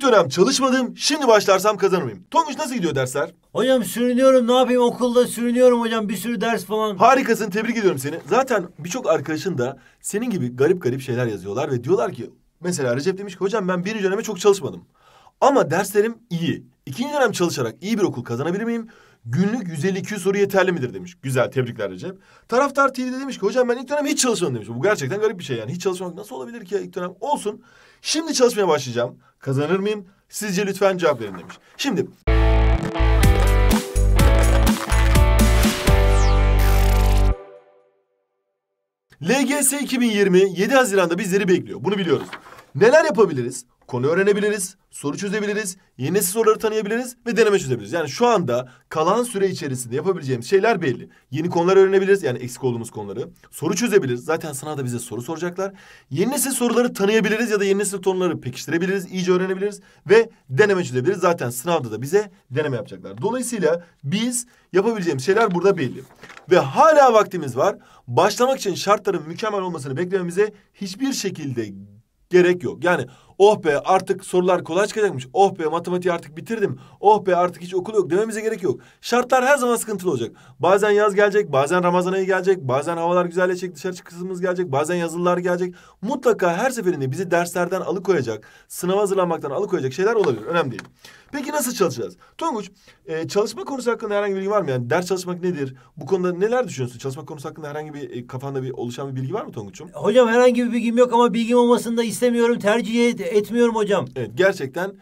dönem çalışmadım, şimdi başlarsam kazanır mıyım? Tonguç nasıl gidiyor dersler? Hocam sürünüyorum ne yapayım okulda sürünüyorum hocam bir sürü ders falan. Harikasın tebrik ediyorum seni. Zaten birçok arkadaşın da senin gibi garip garip şeyler yazıyorlar ve diyorlar ki... Mesela Recep demiş ki hocam ben birinci döneme çok çalışmadım. Ama derslerim iyi. İkinci dönem çalışarak iyi bir okul kazanabilir miyim? Günlük 152 soru yeterli midir demiş. Güzel tebrikler Recep. Taraftar TV'de demiş ki hocam ben ilk dönem hiç çalışmadım demiş. Bu gerçekten garip bir şey yani. Hiç çalışmamak nasıl olabilir ki ya ilk dönem? Olsun. Şimdi çalışmaya başlayacağım. Kazanır mıyım? Sizce lütfen cevap verin demiş. Şimdi... LGS 2020 7 Haziran'da bizleri bekliyor. Bunu biliyoruz. Neler yapabiliriz? Konu öğrenebiliriz, soru çözebiliriz, yeni nesil soruları tanıyabiliriz ve deneme çözebiliriz. Yani şu anda kalan süre içerisinde yapabileceğimiz şeyler belli. Yeni konular öğrenebiliriz yani eksik olduğumuz konuları. Soru çözebiliriz. Zaten sınavda bize soru soracaklar. Yeni nesil soruları tanıyabiliriz ya da yeni nesil konuları pekiştirebiliriz, iyice öğrenebiliriz ve deneme çözebiliriz. Zaten sınavda da bize deneme yapacaklar. Dolayısıyla biz yapabileceğimiz şeyler burada belli. Ve hala vaktimiz var. Başlamak için şartların mükemmel olmasını beklememize hiçbir şekilde gerek yok. Yani Oh be artık sorular kolay çıkacakmış. Oh be matematiği artık bitirdim. Oh be artık hiç okul yok dememize gerek yok. Şartlar her zaman sıkıntılı olacak. Bazen yaz gelecek, bazen Ramazan ayı gelecek, bazen havalar güzelleşecek, dışarı çıkışımız gelecek, bazen yazılılar gelecek. Mutlaka her seferinde bizi derslerden alıkoyacak, sınava hazırlanmaktan alıkoyacak şeyler olabilir. Önemli değil. Peki nasıl çalışacağız? Tonguç, e, çalışma konusu hakkında herhangi bir bilgi var mı? Yani ders çalışmak nedir? Bu konuda neler düşünüyorsun? Çalışma konusu hakkında herhangi bir e, kafanda bir oluşan bir bilgi var mı Tonguç'um? Hocam herhangi bir bilgim yok ama bilgim olmasını da istemiyorum. Tercih ed etmiyorum hocam. Evet gerçekten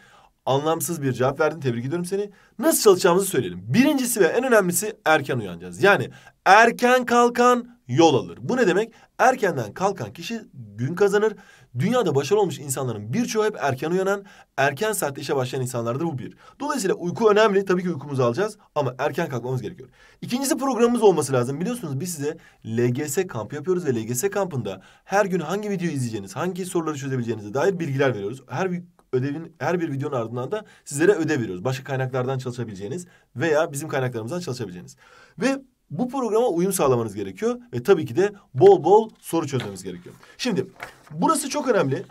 anlamsız bir cevap verdin. Tebrik ediyorum seni. Nasıl çalışacağımızı söyleyelim. Birincisi ve en önemlisi erken uyanacağız. Yani erken kalkan yol alır. Bu ne demek? Erkenden kalkan kişi gün kazanır. Dünyada başarılı olmuş insanların birçoğu hep erken uyanan, erken saatte işe başlayan insanlardır bu bir. Dolayısıyla uyku önemli. Tabii ki uykumuzu alacağız ama erken kalkmamız gerekiyor. İkincisi programımız olması lazım. Biliyorsunuz biz size LGS kampı yapıyoruz ve LGS kampında her gün hangi videoyu izleyeceğiniz, hangi soruları çözebileceğinize dair bilgiler veriyoruz. Her bir ödevin her bir videonun ardından da sizlere ödev veriyoruz. Başka kaynaklardan çalışabileceğiniz veya bizim kaynaklarımızdan çalışabileceğiniz. Ve bu programa uyum sağlamanız gerekiyor ve tabii ki de bol bol soru çözmemiz gerekiyor. Şimdi burası çok önemli.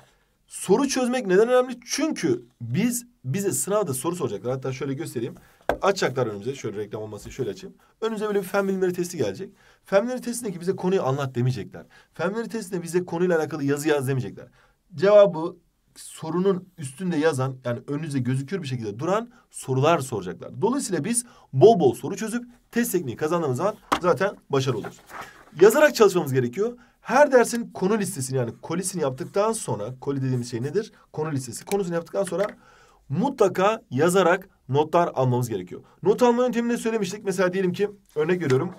Soru çözmek neden önemli? Çünkü biz bize sınavda soru soracaklar. Hatta şöyle göstereyim. Açacaklar önümüze. Şöyle reklam olmasını şöyle açayım. Önümüze böyle bir fen bilimleri testi gelecek. Fen bilimleri testindeki bize konuyu anlat demeyecekler. Fen bilimleri testinde bize konuyla alakalı yazı yaz demeyecekler. Cevabı sorunun üstünde yazan yani önünüze gözükür bir şekilde duran sorular soracaklar. Dolayısıyla biz bol bol soru çözüp test tekniği kazandığımız zaman zaten başarılı oluruz. Yazarak çalışmamız gerekiyor. Her dersin konu listesini yani kolisini yaptıktan sonra koli dediğimiz şey nedir? Konu listesi. Konusunu yaptıktan sonra mutlaka yazarak notlar almamız gerekiyor. Not alma yöntemini de söylemiştik. Mesela diyelim ki örnek veriyorum.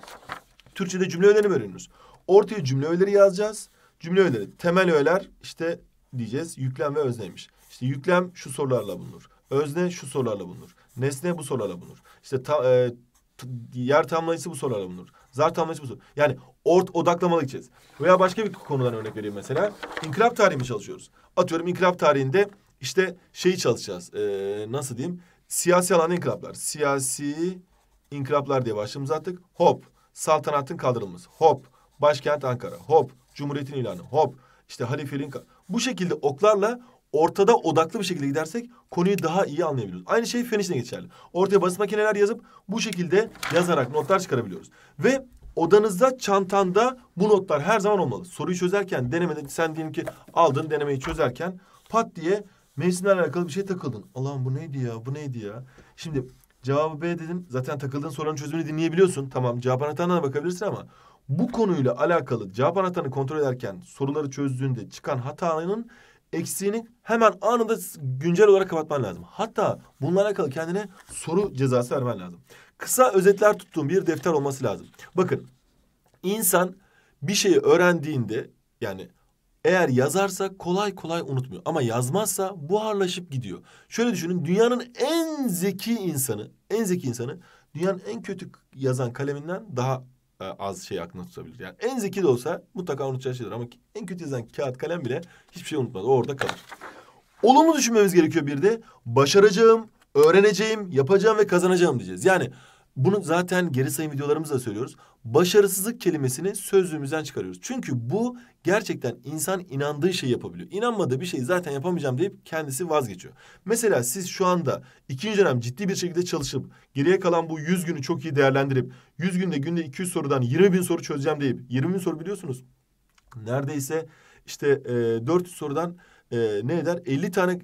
Türkçe'de cümle öğeleri mi Ortaya cümle öğeleri yazacağız. Cümle öğeleri, temel öğeler, işte diyeceğiz. Yüklem ve özneymiş. İşte yüklem şu sorularla bulunur. Özne şu sorularla bulunur. Nesne bu sorularla bulunur. İşte ta, e, yer tamlayıcısı bu sorularla bulunur. Zar tamlayıcısı bu soru. Yani ort odaklamalı gideceğiz. Veya başka bir konudan örnek vereyim mesela. İnkılap tarihi mi çalışıyoruz? Atıyorum inkılap tarihinde işte şeyi çalışacağız. Ee, nasıl diyeyim? Siyasi alanda inkılaplar. Siyasi inkılaplar diye başlığımızı attık. Hop. Saltanatın kaldırılması. Hop. Başkent Ankara. Hop. Cumhuriyetin ilanı. Hop işte halifelin... Bu şekilde oklarla ortada odaklı bir şekilde gidersek konuyu daha iyi anlayabiliyoruz. Aynı şey fen için geçerli. Ortaya basit makineler yazıp bu şekilde yazarak notlar çıkarabiliyoruz. Ve odanızda, çantanda bu notlar her zaman olmalı. Soruyu çözerken, denemede sen diyelim ki aldın denemeyi çözerken pat diye mevsimlerle alakalı bir şey takıldın. Allah'ım bu neydi ya, bu neydi ya? Şimdi cevabı B dedin. Zaten takıldığın sorunun çözümünü dinleyebiliyorsun. Tamam cevap anahtarına bakabilirsin ama bu konuyla alakalı cevap anahtarını kontrol ederken soruları çözdüğünde çıkan hatanın eksiğini hemen anında güncel olarak kapatman lazım. Hatta bununla alakalı kendine soru cezası vermen lazım. Kısa özetler tuttuğum bir defter olması lazım. Bakın insan bir şeyi öğrendiğinde yani eğer yazarsa kolay kolay unutmuyor. Ama yazmazsa buharlaşıp gidiyor. Şöyle düşünün dünyanın en zeki insanı, en zeki insanı dünyanın en kötü yazan kaleminden daha e, az şey aklında tutabilir. Yani en zeki de olsa mutlaka unutacağı şeyler ama en kötü yazan kağıt kalem bile hiçbir şey unutmaz. O orada kalır. Olumlu düşünmemiz gerekiyor bir de. Başaracağım, öğreneceğim, yapacağım ve kazanacağım diyeceğiz. Yani bunu zaten geri sayım videolarımızda söylüyoruz. Başarısızlık kelimesini sözlüğümüzden çıkarıyoruz. Çünkü bu gerçekten insan inandığı şeyi yapabiliyor. İnanmadığı bir şeyi zaten yapamayacağım deyip kendisi vazgeçiyor. Mesela siz şu anda ikinci dönem ciddi bir şekilde çalışıp geriye kalan bu 100 günü çok iyi değerlendirip 100 günde günde 200 sorudan 20 bin soru çözeceğim deyip 20 bin soru biliyorsunuz. Neredeyse işte e, 400 sorudan e, ne eder? 50 tane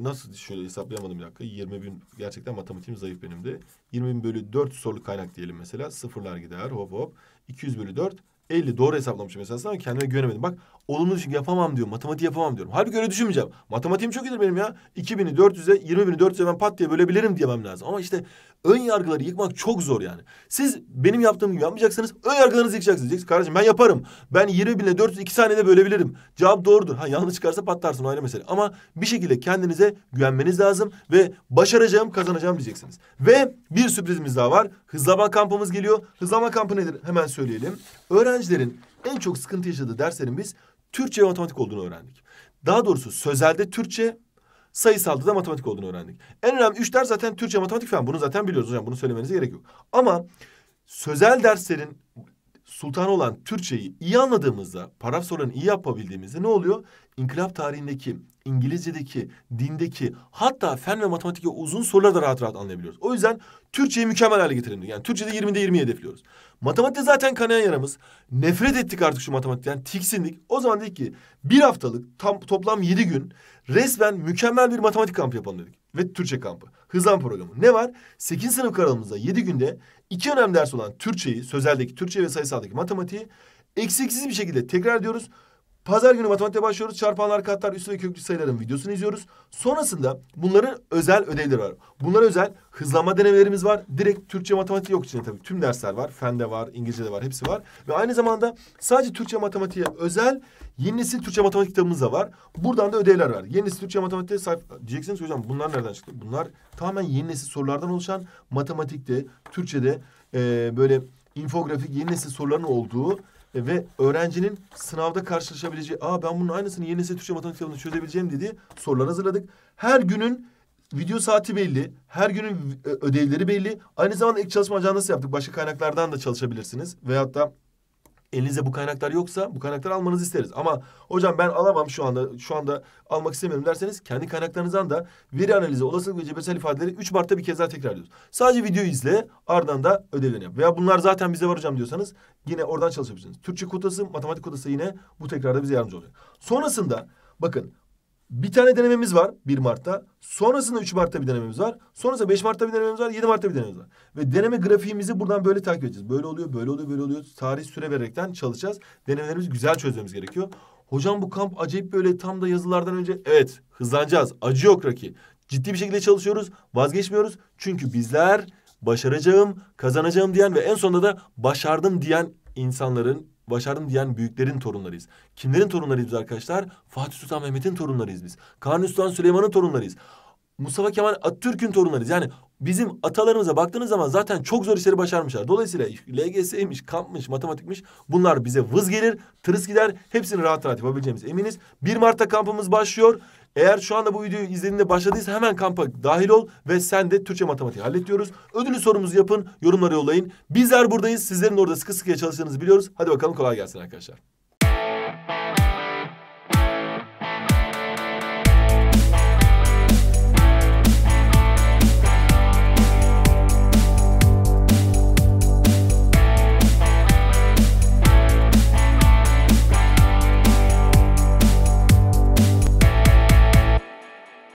nasıl şöyle hesaplayamadım bir dakika. 20 bin gerçekten matematiğim zayıf benim de. 20 bin bölü 4 soruluk kaynak diyelim mesela. Sıfırlar gider hop hop. 200 bölü 4 50 doğru hesaplamışım esasında ama kendime güvenemedim. Bak olumlu düşün yapamam diyorum. Matematik yapamam diyorum. Halbuki öyle düşünmeyeceğim. Matematiğim çok iyidir benim ya. 2000'i 400'e 20.000'i 400'e ben pat diye bölebilirim diyemem lazım. Ama işte Ön yargıları yıkmak çok zor yani. Siz benim yaptığım gibi yapmayacaksanız ön yargılarınızı yıkacaksınız. Diyeceksiniz kardeşim ben yaparım. Ben 20 binle 400 iki saniyede bölebilirim. Cevap doğrudur. Ha yanlış çıkarsa patlarsın o ayrı mesele. Ama bir şekilde kendinize güvenmeniz lazım ve başaracağım kazanacağım diyeceksiniz. Ve bir sürprizimiz daha var. Hızlama kampımız geliyor. Hızlama kampı nedir? Hemen söyleyelim. Öğrencilerin en çok sıkıntı yaşadığı derslerimiz Türkçe ve matematik olduğunu öğrendik. Daha doğrusu sözelde Türkçe, sayısalda da matematik olduğunu öğrendik. En önemli üç ders zaten Türkçe, matematik falan. Bunu zaten biliyoruz hocam. Bunu söylemenize gerek yok. Ama sözel derslerin sultanı olan Türkçeyi iyi anladığımızda, paraf sorularını iyi yapabildiğimizde ne oluyor? İnkılap tarihindeki İngilizce'deki, dindeki hatta fen ve matematikte uzun soruları da rahat rahat anlayabiliyoruz. O yüzden Türkçeyi mükemmel hale getirelim. Yani Türkçe'de 20'de 20 hedefliyoruz. Matematikte zaten kanayan yaramız. Nefret ettik artık şu matematikten. Tiksindik. O zaman dedik ki bir haftalık tam toplam yedi gün resmen mükemmel bir matematik kampı yapalım dedik. Ve Türkçe kampı. Hızlan programı. Ne var? 8. sınıf kanalımızda yedi günde iki önemli ders olan Türkçeyi, sözeldeki Türkçe ve sayısaldaki matematiği eksiksiz bir şekilde tekrar ediyoruz. Pazar günü matematiğe başlıyoruz. Çarpanlar, katlar, üstü ve köklü sayıların videosunu izliyoruz. Sonrasında bunların özel ödevleri var. Bunlara özel hızlama denemelerimiz var. Direkt Türkçe matematik yok içinde tabii. Tüm dersler var. Fen de var, İngilizce de var, hepsi var. Ve aynı zamanda sadece Türkçe matematiğe özel yeni nesil Türkçe matematik kitabımız da var. Buradan da ödevler var. Yeni nesil Türkçe matematikte sayfa... Diyeceksiniz hocam bunlar nereden çıktı? Bunlar tamamen yeni nesil sorulardan oluşan matematikte, Türkçe'de e, böyle infografik yeni nesil soruların olduğu e, ve öğrencinin sınavda karşılaşabileceği, aa ben bunun aynısını yeni nesil Türkçe matematik sınavını çözebileceğim dediği sorular hazırladık. Her günün video saati belli, her günün e, ödevleri belli. Aynı zamanda ek çalışma ajandası yaptık. Başka kaynaklardan da çalışabilirsiniz. Veyahut da elinizde bu kaynaklar yoksa bu kaynakları almanızı isteriz. Ama hocam ben alamam şu anda şu anda almak istemiyorum derseniz kendi kaynaklarınızdan da veri analizi, olasılık ve cebirsel ifadeleri üç Mart'ta bir kez daha tekrarlıyoruz. Sadece videoyu izle ardından da ödevlerini yap. Veya bunlar zaten bize var hocam diyorsanız yine oradan çalışabilirsiniz. Türkçe kotası, matematik kotası yine bu tekrarda bize yardımcı oluyor. Sonrasında bakın bir tane denememiz var 1 Mart'ta. Sonrasında 3 Mart'ta bir denememiz var. Sonrasında 5 Mart'ta bir denememiz var. 7 Mart'ta bir denememiz var. Ve deneme grafiğimizi buradan böyle takip edeceğiz. Böyle oluyor, böyle oluyor, böyle oluyor. Tarih süre vererekten çalışacağız. Denemelerimizi güzel çözmemiz gerekiyor. Hocam bu kamp acayip böyle tam da yazılardan önce. Evet hızlanacağız. Acı yok Raki. Ciddi bir şekilde çalışıyoruz. Vazgeçmiyoruz. Çünkü bizler başaracağım, kazanacağım diyen ve en sonunda da başardım diyen insanların başardım diyen büyüklerin torunlarıyız. Kimlerin torunlarıyız arkadaşlar? Fatih Sultan Mehmet'in torunlarıyız biz. Kanuni Sultan Süleyman'ın torunlarıyız. Mustafa Kemal Atatürk'ün torunlarıyız. Yani bizim atalarımıza baktığınız zaman zaten çok zor işleri başarmışlar. Dolayısıyla LGS'ymiş, kampmış, matematikmiş bunlar bize vız gelir, tırıs gider. Hepsini rahat rahat yapabileceğimiz eminiz. 1 Mart'ta kampımız başlıyor. Eğer şu anda bu videoyu izlediğinde başladıysa hemen kampa dahil ol ve sen de Türkçe matematik hallet diyoruz. Ödülü sorumuzu yapın, yorumları yollayın. Bizler buradayız. Sizlerin orada sıkı sıkıya çalıştığınızı biliyoruz. Hadi bakalım kolay gelsin arkadaşlar.